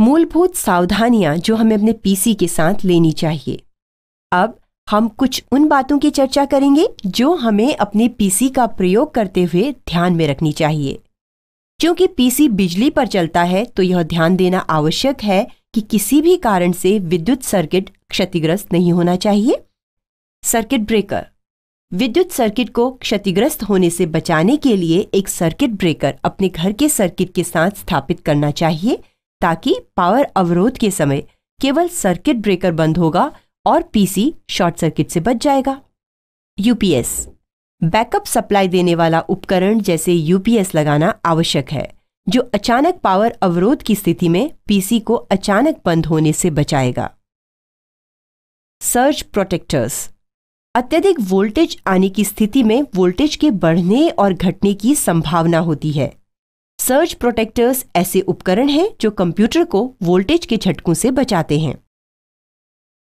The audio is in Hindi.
मूलभूत सावधानियां जो हमें अपने पीसी के साथ लेनी चाहिए अब हम कुछ उन बातों की चर्चा करेंगे जो हमें अपने पीसी का प्रयोग करते हुए ध्यान में रखनी चाहिए क्योंकि पीसी बिजली पर चलता है तो यह ध्यान देना आवश्यक है कि किसी भी कारण से विद्युत सर्किट क्षतिग्रस्त नहीं होना चाहिए सर्किट ब्रेकर विद्युत सर्किट को क्षतिग्रस्त होने से बचाने के लिए एक सर्किट ब्रेकर अपने घर के सर्किट के साथ स्थापित करना चाहिए ताकि पावर अवरोध के समय केवल सर्किट ब्रेकर बंद होगा और पीसी शॉर्ट सर्किट से बच जाएगा यूपीएस बैकअप सप्लाई देने वाला उपकरण जैसे यूपीएस लगाना आवश्यक है जो अचानक पावर अवरोध की स्थिति में पीसी को अचानक बंद होने से बचाएगा सर्ज प्रोटेक्टर्स अत्यधिक वोल्टेज आने की स्थिति में वोल्टेज के बढ़ने और घटने की संभावना होती है सर्ज प्रोटेक्टर्स ऐसे उपकरण हैं जो कंप्यूटर को वोल्टेज के झटकों से बचाते हैं